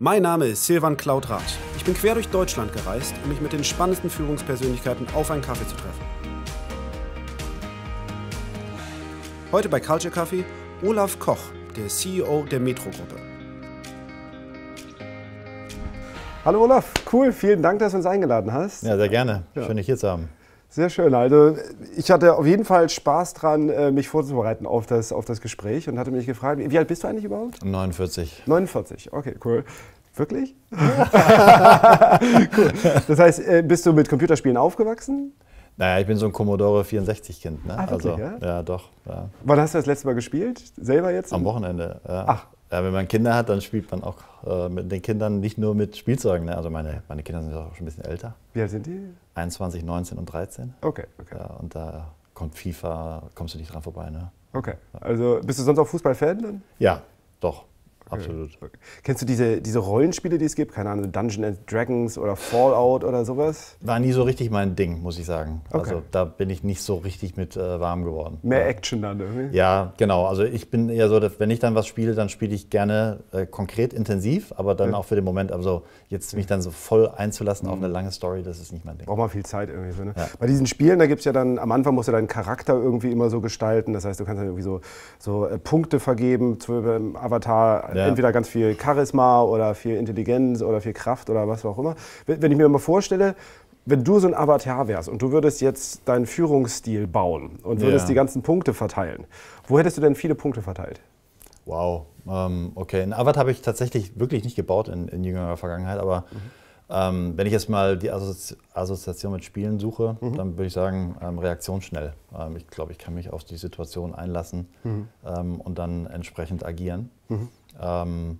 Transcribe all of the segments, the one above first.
Mein Name ist Silvan Klautrath. Ich bin quer durch Deutschland gereist, um mich mit den spannendsten Führungspersönlichkeiten auf einen Kaffee zu treffen. Heute bei Culture Coffee Olaf Koch, der CEO der Metro-Gruppe. Hallo Olaf, cool, vielen Dank, dass du uns eingeladen hast. Ja, sehr gerne. Ja. Schön, dich hier zu haben. Sehr schön. Also ich hatte auf jeden Fall Spaß dran, äh, mich vorzubereiten auf das, auf das Gespräch und hatte mich gefragt, wie alt bist du eigentlich überhaupt? 49. 49, okay, cool. Wirklich? cool. Das heißt, äh, bist du mit Computerspielen aufgewachsen? Naja, ich bin so ein Commodore 64-Kind. Ne? Ah, also, ja? ja? doch. Ja. Wann hast du das letzte Mal gespielt? Selber jetzt? Am Wochenende. Ja. Ach, ja, wenn man Kinder hat, dann spielt man auch äh, mit den Kindern nicht nur mit Spielzeugen. Ne? Also meine, meine Kinder sind ja auch schon ein bisschen älter. Wie alt sind die? 21, 19 und 13. Okay, okay. Ja, und da kommt FIFA, kommst du nicht dran vorbei. Ne? Okay. Also bist du sonst auch Fußballfan dann? Ja, doch. Absolut. Kennst du diese, diese Rollenspiele, die es gibt? Keine Ahnung, Dungeons and Dragons oder Fallout oder sowas? War nie so richtig mein Ding, muss ich sagen. Okay. Also da bin ich nicht so richtig mit äh, warm geworden. Mehr ja. Action dann, irgendwie? Ja, genau. Also ich bin eher so, wenn ich dann was spiele, dann spiele ich gerne äh, konkret intensiv, aber dann ja. auch für den Moment. Also jetzt mich dann so voll einzulassen mhm. auf eine lange Story, das ist nicht mein Ding. Braucht man viel Zeit irgendwie für, ne? Ja. Bei diesen Spielen, da gibt es ja dann, am Anfang musst du deinen Charakter irgendwie immer so gestalten. Das heißt, du kannst dann irgendwie so, so äh, Punkte vergeben zu ähm, Avatar ja. entweder ganz viel Charisma oder viel Intelligenz oder viel Kraft oder was auch immer. Wenn ich mir mal vorstelle, wenn du so ein Avatar wärst und du würdest jetzt deinen Führungsstil bauen und würdest ja. die ganzen Punkte verteilen, wo hättest du denn viele Punkte verteilt? Wow, ähm, okay. Ein Avatar habe ich tatsächlich wirklich nicht gebaut in, in jüngerer Vergangenheit, aber mhm. ähm, wenn ich jetzt mal die Assozi Assoziation mit Spielen suche, mhm. dann würde ich sagen, ähm, reaktionsschnell. Ähm, ich glaube, ich kann mich auf die Situation einlassen mhm. Ähm, und dann entsprechend agieren. Mhm. Ähm,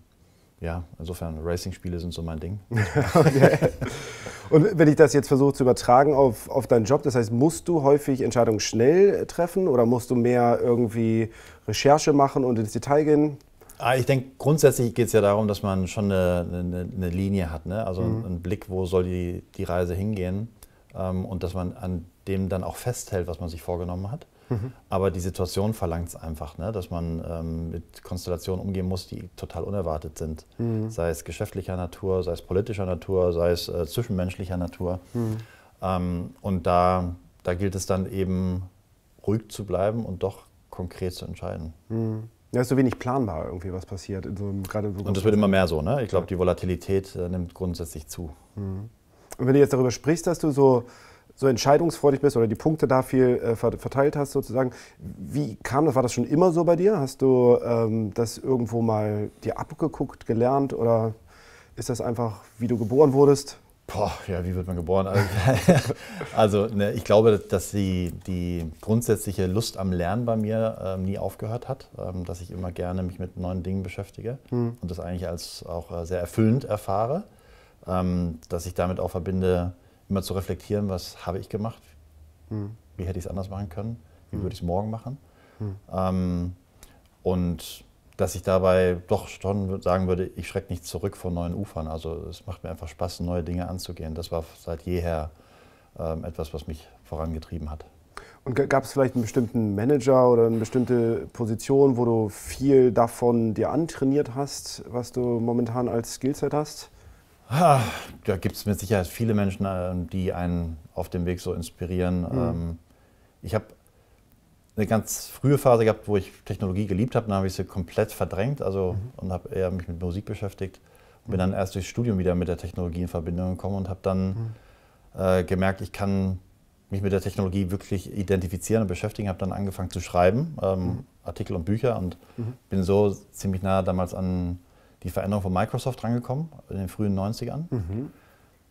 ja, insofern Racing-Spiele sind so mein Ding. okay. Und wenn ich das jetzt versuche zu übertragen auf, auf deinen Job, das heißt, musst du häufig Entscheidungen schnell äh, treffen oder musst du mehr irgendwie Recherche machen und ins Detail gehen? Ah, ich denke, grundsätzlich geht es ja darum, dass man schon eine, eine, eine Linie hat, ne? also mhm. einen Blick, wo soll die, die Reise hingehen ähm, und dass man an dem dann auch festhält, was man sich vorgenommen hat. Aber die Situation verlangt es einfach, ne? dass man ähm, mit Konstellationen umgehen muss, die total unerwartet sind. Mhm. Sei es geschäftlicher Natur, sei es politischer Natur, sei es äh, zwischenmenschlicher Natur. Mhm. Ähm, und da, da gilt es dann eben ruhig zu bleiben und doch konkret zu entscheiden. Mhm. Ja, ist so wenig planbar irgendwie, was passiert. So gerade so und das wird immer mehr so, ne? Ich glaube, ja. die Volatilität äh, nimmt grundsätzlich zu. Mhm. Und wenn du jetzt darüber sprichst, dass du so so entscheidungsfreudig bist oder die Punkte da viel äh, verteilt hast sozusagen. Wie kam das? War das schon immer so bei dir? Hast du ähm, das irgendwo mal dir abgeguckt, gelernt oder ist das einfach, wie du geboren wurdest? Boah, ja, wie wird man geboren? Also, also ne, ich glaube, dass die, die grundsätzliche Lust am Lernen bei mir ähm, nie aufgehört hat, ähm, dass ich immer gerne mich mit neuen Dingen beschäftige hm. und das eigentlich als auch äh, sehr erfüllend erfahre, ähm, dass ich damit auch verbinde, immer zu reflektieren, was habe ich gemacht, mhm. wie hätte ich es anders machen können, wie mhm. würde ich es morgen machen. Hm. Ähm, und dass ich dabei doch schon sagen würde, ich schrecke nicht zurück von neuen Ufern. Also es macht mir einfach Spaß, neue Dinge anzugehen. Das war seit jeher ähm, etwas, was mich vorangetrieben hat. Und gab es vielleicht einen bestimmten Manager oder eine bestimmte Position, wo du viel davon dir antrainiert hast, was du momentan als Skillset hast? Da gibt es mit Sicherheit viele Menschen, ähm, die einen auf dem Weg so inspirieren. Mhm. Ähm, ich habe eine ganz frühe Phase gehabt, wo ich Technologie geliebt habe, dann habe ich sie komplett verdrängt also, mhm. und habe eher mich mit Musik beschäftigt. Und bin dann mhm. erst durchs Studium wieder mit der Technologie in Verbindung gekommen und habe dann mhm. äh, gemerkt, ich kann mich mit der Technologie wirklich identifizieren und beschäftigen. Habe dann angefangen zu schreiben, ähm, mhm. Artikel und Bücher und mhm. bin so ziemlich nah damals an die Veränderung von Microsoft rangekommen, in den frühen 90ern. Mhm.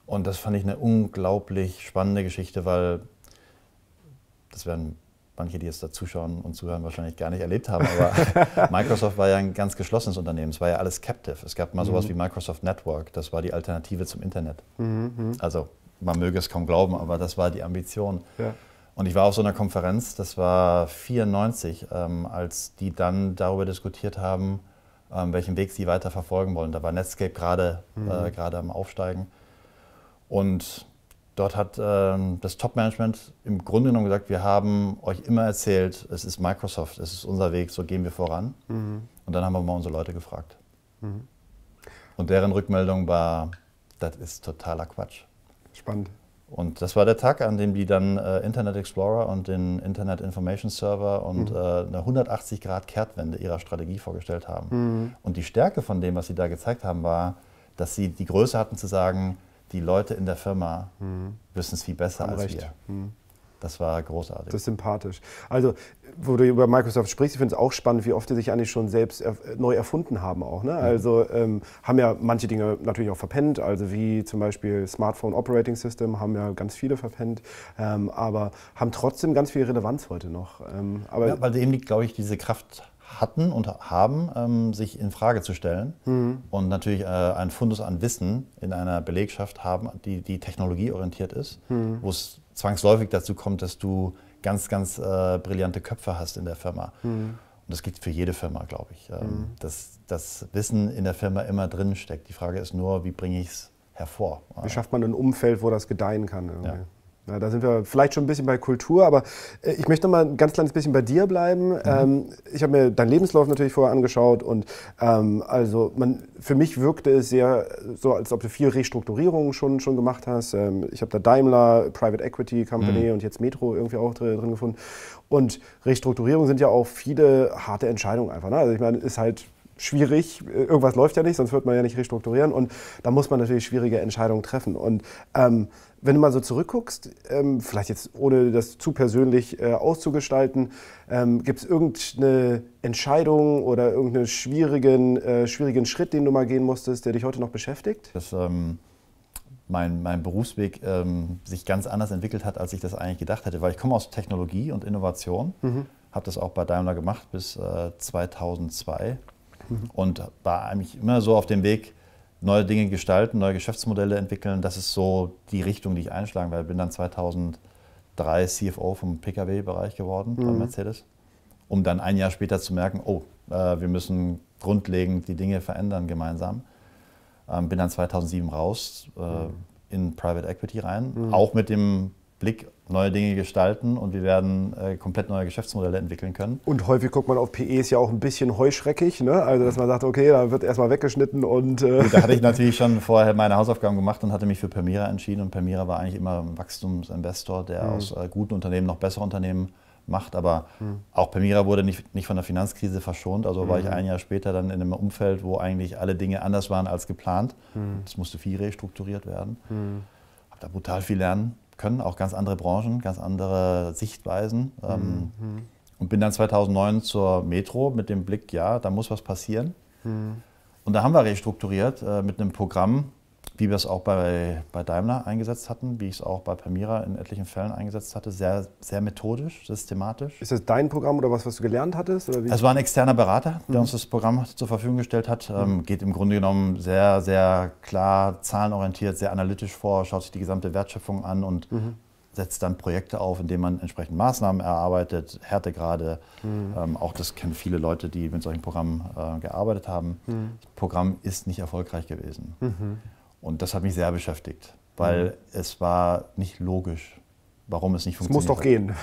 Und das fand ich eine unglaublich spannende Geschichte, weil das werden manche, die jetzt da zuschauen und zuhören, wahrscheinlich gar nicht erlebt haben. Aber Microsoft war ja ein ganz geschlossenes Unternehmen. Es war ja alles captive. Es gab mal mhm. sowas wie Microsoft Network. Das war die Alternative zum Internet. Mhm, mhm. Also man möge es kaum glauben, aber das war die Ambition. Ja. Und ich war auf so einer Konferenz, das war 1994, ähm, als die dann darüber diskutiert haben, ähm, welchen Weg sie weiter verfolgen wollen. Da war Netscape gerade äh, mhm. äh, am Aufsteigen. Und dort hat ähm, das Top-Management im Grunde genommen gesagt, wir haben euch immer erzählt, es ist Microsoft, es ist unser Weg, so gehen wir voran. Mhm. Und dann haben wir mal unsere Leute gefragt. Mhm. Und deren Rückmeldung war, das ist totaler Quatsch. Spannend. Und das war der Tag, an dem die dann äh, Internet Explorer und den Internet Information Server und mhm. äh, eine 180-Grad-Kehrtwende ihrer Strategie vorgestellt haben. Mhm. Und die Stärke von dem, was sie da gezeigt haben, war, dass sie die Größe hatten zu sagen, die Leute in der Firma mhm. wissen es viel besser haben als recht. wir. Mhm. Das war großartig. Das ist sympathisch. Also, wo du über Microsoft sprichst, ich finde es auch spannend, wie oft die sich eigentlich schon selbst erf neu erfunden haben auch. Ne? Mhm. Also ähm, haben ja manche Dinge natürlich auch verpennt, also wie zum Beispiel Smartphone Operating System haben ja ganz viele verpennt, ähm, aber haben trotzdem ganz viel Relevanz heute noch. Ähm, aber ja, weil eben liegt, glaube ich, diese Kraft hatten und haben, ähm, sich in Frage zu stellen mhm. und natürlich äh, ein Fundus an Wissen in einer Belegschaft haben, die, die technologieorientiert ist, mhm. wo es zwangsläufig dazu kommt, dass du ganz, ganz äh, brillante Köpfe hast in der Firma. Mhm. Und das gilt für jede Firma, glaube ich, ähm, mhm. dass das Wissen in der Firma immer drin steckt. Die Frage ist nur, wie bringe ich es hervor? Wie schafft man ein Umfeld, wo das gedeihen kann? Ja, da sind wir vielleicht schon ein bisschen bei Kultur, aber äh, ich möchte mal ein ganz kleines bisschen bei dir bleiben. Mhm. Ähm, ich habe mir deinen Lebenslauf natürlich vorher angeschaut und ähm, also man, für mich wirkte es sehr äh, so, als ob du viel Restrukturierungen schon, schon gemacht hast. Ähm, ich habe da Daimler, Private Equity Company mhm. und jetzt Metro irgendwie auch drin, drin gefunden. Und Restrukturierungen sind ja auch viele harte Entscheidungen einfach. Ne? Also ich meine, ist halt schwierig. Äh, irgendwas läuft ja nicht, sonst wird man ja nicht restrukturieren. Und da muss man natürlich schwierige Entscheidungen treffen. Und ähm, wenn du mal so zurückguckst, ähm, vielleicht jetzt ohne das zu persönlich äh, auszugestalten, ähm, gibt es irgendeine Entscheidung oder irgendeinen schwierigen, äh, schwierigen Schritt, den du mal gehen musstest, der dich heute noch beschäftigt? Dass ähm, mein, mein Berufsweg ähm, sich ganz anders entwickelt hat, als ich das eigentlich gedacht hätte, weil ich komme aus Technologie und Innovation, mhm. habe das auch bei Daimler gemacht bis äh, 2002 mhm. und war eigentlich immer so auf dem Weg, neue Dinge gestalten, neue Geschäftsmodelle entwickeln. Das ist so die Richtung, die ich einschlagen werde. Bin dann 2003 CFO vom Pkw-Bereich geworden mhm. bei Mercedes, um dann ein Jahr später zu merken, oh, äh, wir müssen grundlegend die Dinge verändern gemeinsam. Ähm, bin dann 2007 raus äh, mhm. in Private Equity rein, mhm. auch mit dem Blick neue Dinge gestalten und wir werden äh, komplett neue Geschäftsmodelle entwickeln können. Und häufig guckt man auf PEs ja auch ein bisschen heuschreckig, ne? also dass man sagt, okay, da wird erstmal weggeschnitten und... Äh da hatte ich natürlich schon vorher meine Hausaufgaben gemacht und hatte mich für Permira entschieden und Permira war eigentlich immer ein Wachstumsinvestor, der mhm. aus äh, guten Unternehmen noch bessere Unternehmen macht, aber mhm. auch Permira wurde nicht, nicht von der Finanzkrise verschont, also mhm. war ich mhm. ein Jahr später dann in einem Umfeld, wo eigentlich alle Dinge anders waren als geplant. Mhm. Es musste viel restrukturiert werden, mhm. habe da brutal viel lernen können, auch ganz andere Branchen, ganz andere Sichtweisen. Ähm, mhm. Und bin dann 2009 zur Metro mit dem Blick, ja, da muss was passieren. Mhm. Und da haben wir restrukturiert äh, mit einem Programm, wie wir es auch bei, bei Daimler eingesetzt hatten, wie ich es auch bei Permira in etlichen Fällen eingesetzt hatte, sehr, sehr methodisch, systematisch. Ist das dein Programm oder was, was du gelernt hattest? Oder wie? Es war ein externer Berater, der mhm. uns das Programm zur Verfügung gestellt hat. Ähm, mhm. geht im Grunde genommen sehr, sehr klar, zahlenorientiert, sehr analytisch vor, schaut sich die gesamte Wertschöpfung an und mhm. setzt dann Projekte auf, indem man entsprechend Maßnahmen erarbeitet, Härtegrade. Mhm. Ähm, auch das kennen viele Leute, die mit solchen Programmen äh, gearbeitet haben. Mhm. Das Programm ist nicht erfolgreich gewesen. Und das hat mich sehr beschäftigt, weil mhm. es war nicht logisch, warum es nicht funktioniert. Es muss doch gehen.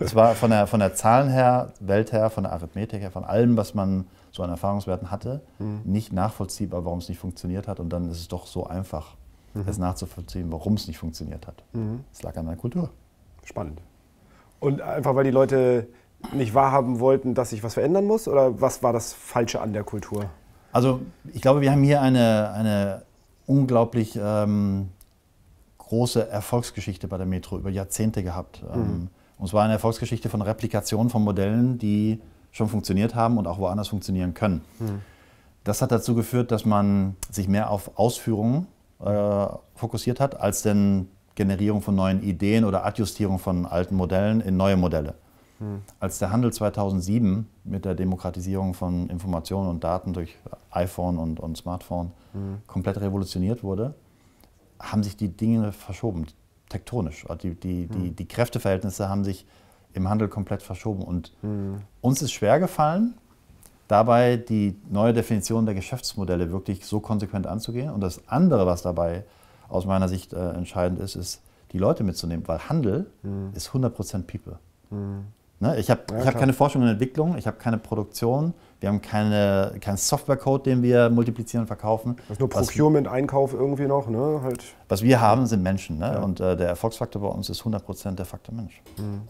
es war von der, von der Zahlen her, Welt her, von der Arithmetik her, von allem, was man so an Erfahrungswerten hatte, mhm. nicht nachvollziehbar, warum es nicht funktioniert hat. Und dann ist es doch so einfach, mhm. es nachzuvollziehen, warum es nicht funktioniert hat. Mhm. Es lag an der Kultur. Spannend. Und einfach, weil die Leute nicht wahrhaben wollten, dass sich was verändern muss? Oder was war das Falsche an der Kultur? Also ich glaube, wir haben hier eine, eine unglaublich ähm, große Erfolgsgeschichte bei der Metro über Jahrzehnte gehabt. Mhm. Ähm, und zwar eine Erfolgsgeschichte von Replikation von Modellen, die schon funktioniert haben und auch woanders funktionieren können. Mhm. Das hat dazu geführt, dass man sich mehr auf Ausführungen äh, fokussiert hat, als denn Generierung von neuen Ideen oder Adjustierung von alten Modellen in neue Modelle. Als der Handel 2007 mit der Demokratisierung von Informationen und Daten durch iPhone und, und Smartphone hm. komplett revolutioniert wurde, haben sich die Dinge verschoben, tektonisch. Also die, die, die, mhm. die Kräfteverhältnisse haben sich im Handel komplett verschoben. Und mhm. uns ist schwer gefallen, dabei die neue Definition der Geschäftsmodelle wirklich so konsequent anzugehen. Und das andere, was dabei aus meiner Sicht äh, entscheidend ist, ist, die Leute mitzunehmen, weil Handel mhm. ist 100% People. Mhm. Ne? Ich habe ja, hab keine Forschung und Entwicklung, ich habe keine Produktion, wir haben keinen keinen Softwarecode, den wir multiplizieren und verkaufen. Das ist nur Procurement, was, Einkauf irgendwie noch. Ne? Halt. Was wir haben, sind Menschen. Ne? Ja. Und äh, der Erfolgsfaktor bei uns ist 100% der Faktor Mensch. Mhm.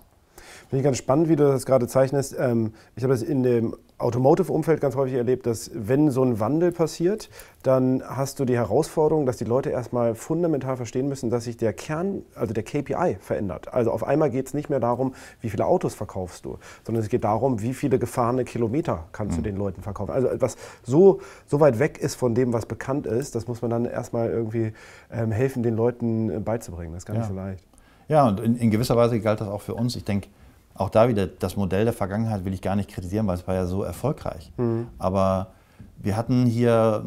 Finde ich ganz spannend, wie du das gerade zeichnest. Ähm, ich habe das in dem Automotive-Umfeld ganz häufig erlebt, dass wenn so ein Wandel passiert, dann hast du die Herausforderung, dass die Leute erstmal fundamental verstehen müssen, dass sich der Kern, also der KPI verändert. Also auf einmal geht es nicht mehr darum, wie viele Autos verkaufst du, sondern es geht darum, wie viele gefahrene Kilometer kannst mhm. du den Leuten verkaufen. Also etwas so, so weit weg ist von dem, was bekannt ist, das muss man dann erstmal irgendwie ähm, helfen, den Leuten äh, beizubringen. Das ist gar ja. nicht so leicht. Ja, und in, in gewisser Weise galt das auch für uns. Ich denke, auch da wieder, das Modell der Vergangenheit will ich gar nicht kritisieren, weil es war ja so erfolgreich. Mhm. Aber wir hatten hier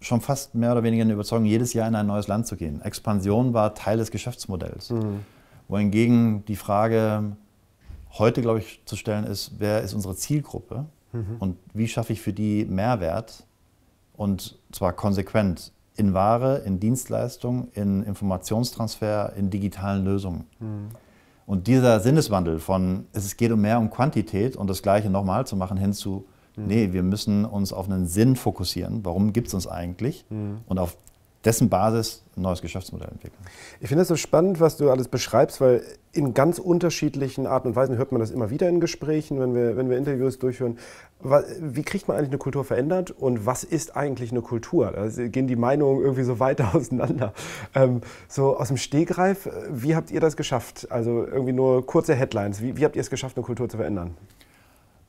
schon fast mehr oder weniger eine Überzeugung, jedes Jahr in ein neues Land zu gehen. Expansion war Teil des Geschäftsmodells. Mhm. Wohingegen die Frage heute, glaube ich, zu stellen ist, wer ist unsere Zielgruppe mhm. und wie schaffe ich für die Mehrwert und zwar konsequent in Ware, in Dienstleistung, in Informationstransfer, in digitalen Lösungen. Mhm. Und dieser Sinneswandel von, es geht um mehr um Quantität und das Gleiche nochmal zu machen, hin zu, mhm. nee, wir müssen uns auf einen Sinn fokussieren. Warum gibt es uns eigentlich? Mhm. Und auf dessen Basis ein neues Geschäftsmodell entwickeln. Ich finde es so spannend, was du alles beschreibst, weil in ganz unterschiedlichen Arten und Weisen hört man das immer wieder in Gesprächen, wenn wir, wenn wir Interviews durchführen. Wie kriegt man eigentlich eine Kultur verändert und was ist eigentlich eine Kultur? Da gehen die Meinungen irgendwie so weiter auseinander. Ähm, so aus dem Stegreif, wie habt ihr das geschafft? Also irgendwie nur kurze Headlines. Wie, wie habt ihr es geschafft, eine Kultur zu verändern?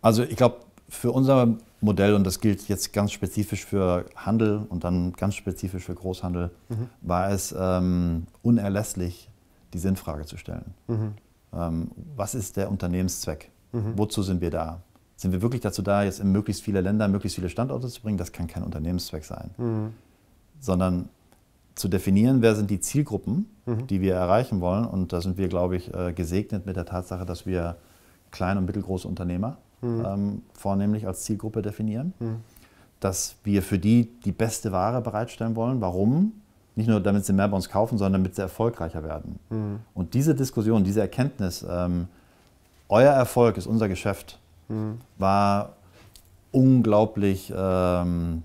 Also ich glaube, für unser Modell und das gilt jetzt ganz spezifisch für Handel und dann ganz spezifisch für Großhandel, mhm. war es ähm, unerlässlich, die Sinnfrage zu stellen. Mhm. Ähm, was ist der Unternehmenszweck? Mhm. Wozu sind wir da? Sind wir wirklich dazu da, jetzt in möglichst viele Länder, möglichst viele Standorte zu bringen? Das kann kein Unternehmenszweck sein. Mhm. Sondern zu definieren, wer sind die Zielgruppen, mhm. die wir erreichen wollen. Und da sind wir, glaube ich, äh, gesegnet mit der Tatsache, dass wir klein- und mittelgroße Unternehmer mhm. ähm, vornehmlich als Zielgruppe definieren. Mhm. Dass wir für die die beste Ware bereitstellen wollen. Warum? Nicht nur, damit sie mehr bei uns kaufen, sondern damit sie erfolgreicher werden. Mhm. Und diese Diskussion, diese Erkenntnis, ähm, euer Erfolg ist unser Geschäft, mhm. war unglaublich ähm,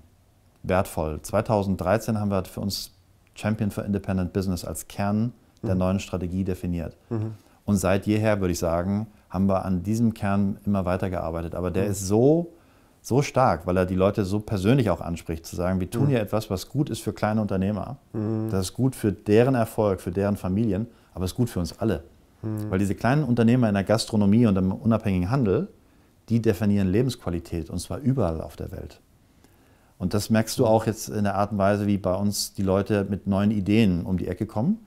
wertvoll. 2013 haben wir für uns Champion for Independent Business als Kern der mhm. neuen Strategie definiert. Mhm. Und seit jeher würde ich sagen, haben wir an diesem Kern immer weitergearbeitet. Aber der mhm. ist so, so stark, weil er die Leute so persönlich auch anspricht, zu sagen, wir tun mhm. hier etwas, was gut ist für kleine Unternehmer. Mhm. Das ist gut für deren Erfolg, für deren Familien, aber es ist gut für uns alle. Mhm. Weil diese kleinen Unternehmer in der Gastronomie und im unabhängigen Handel, die definieren Lebensqualität und zwar überall auf der Welt. Und das merkst du auch jetzt in der Art und Weise, wie bei uns die Leute mit neuen Ideen um die Ecke kommen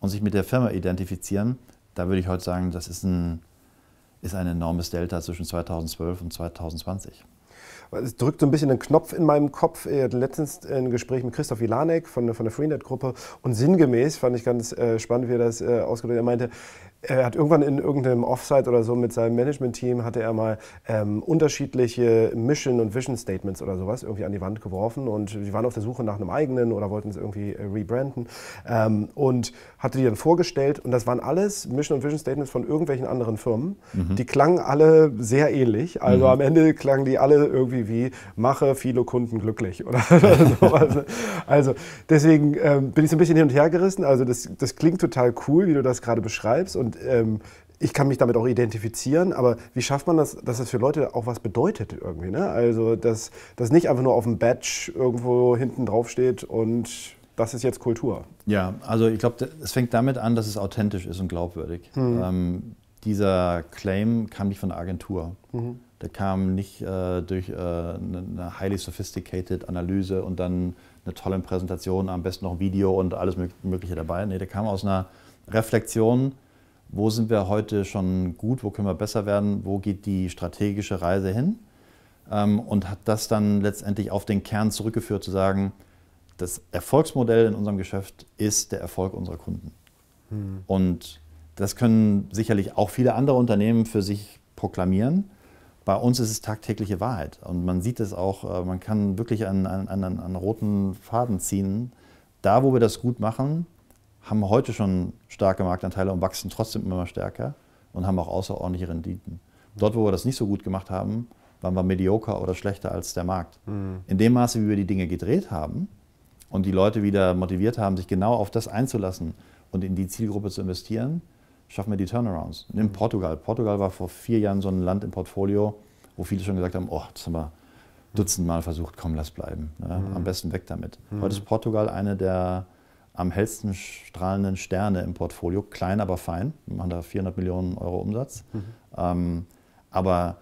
und sich mit der Firma identifizieren. Da würde ich heute sagen, das ist ein, ist ein enormes Delta zwischen 2012 und 2020. Es drückt so ein bisschen einen Knopf in meinem Kopf. Ich hatte letztens ein Gespräch mit Christoph Ilanek von, von der Freenet-Gruppe und sinngemäß fand ich ganz äh, spannend, wie er das äh, ausgedrückt hat. Er meinte, er hat irgendwann in irgendeinem Offsite oder so mit seinem Management-Team hatte er mal ähm, unterschiedliche Mission- und Vision-Statements oder sowas irgendwie an die Wand geworfen und die waren auf der Suche nach einem eigenen oder wollten es irgendwie äh, rebranden ähm, und hatte die dann vorgestellt und das waren alles Mission- und Vision-Statements von irgendwelchen anderen Firmen. Mhm. Die klangen alle sehr ähnlich. Also mhm. am Ende klangen die alle irgendwie wie mache viele Kunden glücklich oder sowas. Also deswegen ähm, bin ich so ein bisschen hin und her gerissen. Also das, das klingt total cool, wie du das gerade beschreibst und und ähm, ich kann mich damit auch identifizieren, aber wie schafft man das, dass das für Leute auch was bedeutet irgendwie? Ne? Also, dass das nicht einfach nur auf dem Badge irgendwo hinten drauf steht und das ist jetzt Kultur. Ja, also ich glaube, es fängt damit an, dass es authentisch ist und glaubwürdig. Mhm. Ähm, dieser Claim kam nicht von der Agentur. Mhm. Der kam nicht äh, durch äh, eine ne highly sophisticated Analyse und dann eine tolle Präsentation, am besten noch ein Video und alles Mögliche dabei. Nee, der kam aus einer Reflexion wo sind wir heute schon gut, wo können wir besser werden, wo geht die strategische Reise hin ähm, und hat das dann letztendlich auf den Kern zurückgeführt, zu sagen, das Erfolgsmodell in unserem Geschäft ist der Erfolg unserer Kunden. Hm. Und das können sicherlich auch viele andere Unternehmen für sich proklamieren. Bei uns ist es tagtägliche Wahrheit. Und man sieht es auch, äh, man kann wirklich einen, einen, einen, einen roten Faden ziehen. Da, wo wir das gut machen, haben heute schon starke Marktanteile und wachsen trotzdem immer stärker und haben auch außerordentliche Renditen. Dort, wo wir das nicht so gut gemacht haben, waren wir medioker oder schlechter als der Markt. Mhm. In dem Maße, wie wir die Dinge gedreht haben und die Leute wieder motiviert haben, sich genau auf das einzulassen und in die Zielgruppe zu investieren, schaffen wir die Turnarounds. Nimm Portugal. Portugal war vor vier Jahren so ein Land im Portfolio, wo viele schon gesagt haben, oh, das haben wir mhm. dutzendmal versucht, komm, lass bleiben. Ne? Mhm. Am besten weg damit. Mhm. Heute ist Portugal eine der am hellsten strahlenden Sterne im Portfolio, klein, aber fein. Wir machen da 400 Millionen Euro Umsatz. Mhm. Ähm, aber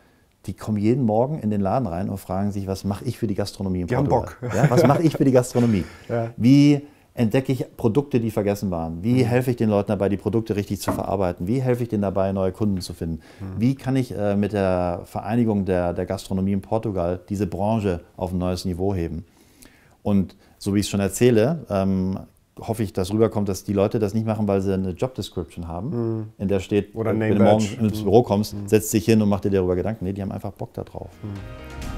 die kommen jeden Morgen in den Laden rein und fragen sich, was mache ich für die Gastronomie in die Portugal? Haben Bock. Ja, was mache ich für die Gastronomie? ja. Wie entdecke ich Produkte, die vergessen waren? Wie mhm. helfe ich den Leuten dabei, die Produkte richtig zu verarbeiten? Wie helfe ich denen dabei, neue Kunden zu finden? Mhm. Wie kann ich äh, mit der Vereinigung der, der Gastronomie in Portugal diese Branche auf ein neues Niveau heben? Und so wie ich es schon erzähle, ähm, hoffe ich, dass rüberkommt, dass die Leute das nicht machen, weil sie eine Job Description haben, mhm. in der steht, Oder wenn du morgens ins Büro kommst, mhm. setzt dich hin und mach dir darüber Gedanken. Nee, die haben einfach Bock da drauf. Mhm.